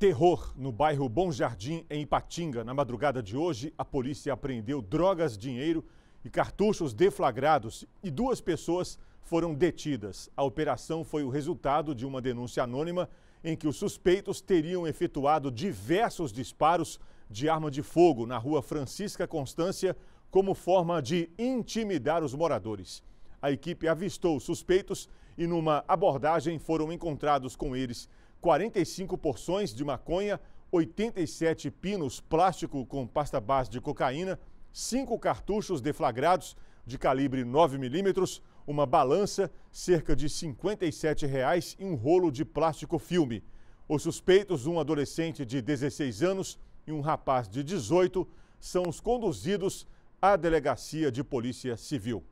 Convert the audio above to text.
Terror no bairro Bom Jardim, em Ipatinga. Na madrugada de hoje, a polícia apreendeu drogas, dinheiro e cartuchos deflagrados e duas pessoas foram detidas. A operação foi o resultado de uma denúncia anônima em que os suspeitos teriam efetuado diversos disparos de arma de fogo na rua Francisca Constância como forma de intimidar os moradores. A equipe avistou os suspeitos e, numa abordagem, foram encontrados com eles 45 porções de maconha, 87 pinos plástico com pasta base de cocaína, cinco cartuchos deflagrados de calibre 9 milímetros, uma balança, cerca de R$ 57 reais e um rolo de plástico filme. Os suspeitos, um adolescente de 16 anos e um rapaz de 18, são os conduzidos à delegacia de polícia civil.